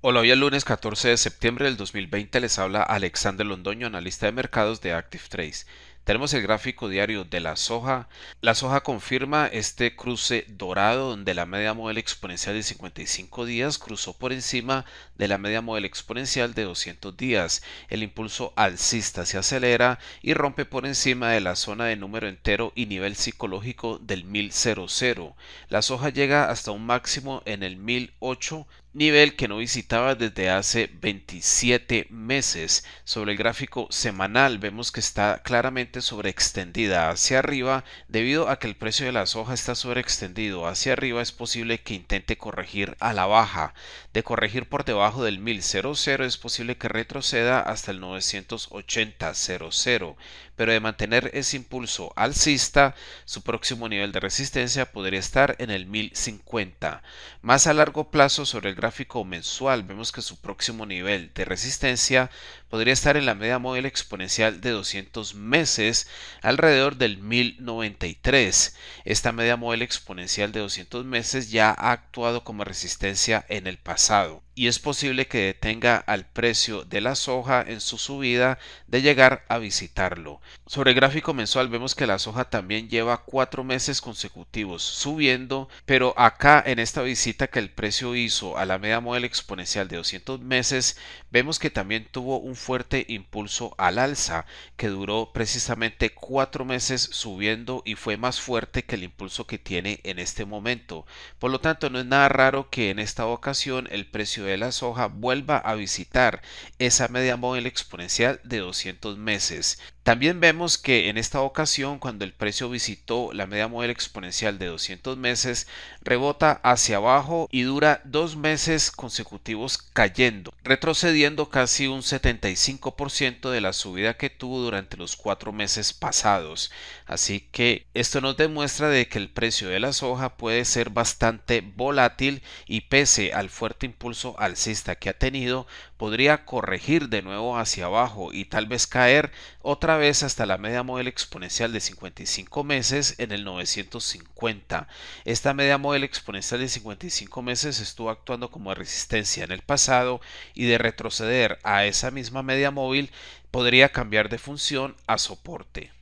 Hola, hoy el lunes 14 de septiembre del 2020 les habla Alexander Londoño, analista de mercados de Active Trace. Tenemos el gráfico diario de la soja. La soja confirma este cruce dorado donde la media móvil exponencial de 55 días cruzó por encima de la media modelo exponencial de 200 días. El impulso alcista se acelera y rompe por encima de la zona de número entero y nivel psicológico del 1000. La soja llega hasta un máximo en el 1008 nivel que no visitaba desde hace 27 meses. Sobre el gráfico semanal vemos que está claramente sobre sobreextendida hacia arriba, debido a que el precio de la soja está sobreextendido hacia arriba, es posible que intente corregir a la baja. De corregir por debajo del 1000.00 es posible que retroceda hasta el 980.00 pero de mantener ese impulso alcista, su próximo nivel de resistencia podría estar en el 1050. Más a largo plazo, sobre el gráfico mensual, vemos que su próximo nivel de resistencia podría estar en la media móvil exponencial de 200 meses, alrededor del 1093. Esta media móvil exponencial de 200 meses ya ha actuado como resistencia en el pasado y es posible que detenga al precio de la soja en su subida de llegar a visitarlo. Sobre el gráfico mensual vemos que la soja también lleva cuatro meses consecutivos subiendo, pero acá en esta visita que el precio hizo a la media móvil exponencial de 200 meses, vemos que también tuvo un fuerte impulso al alza que duró precisamente cuatro meses subiendo y fue más fuerte que el impulso que tiene en este momento. Por lo tanto, no es nada raro que en esta ocasión el precio de la soja vuelva a visitar esa media móvil exponencial de 200 meses. También vemos que en esta ocasión, cuando el precio visitó la media móvil exponencial de 200 meses, rebota hacia abajo y dura dos meses consecutivos cayendo, retrocediendo casi un 75% de la subida que tuvo durante los cuatro meses pasados. Así que esto nos demuestra de que el precio de la soja puede ser bastante volátil y pese al fuerte impulso alcista que ha tenido, podría corregir de nuevo hacia abajo y tal vez caer otra vez hasta la media móvil exponencial de 55 meses en el 950. Esta media móvil exponencial de 55 meses estuvo actuando como resistencia en el pasado y de retroceder a esa misma media móvil podría cambiar de función a soporte.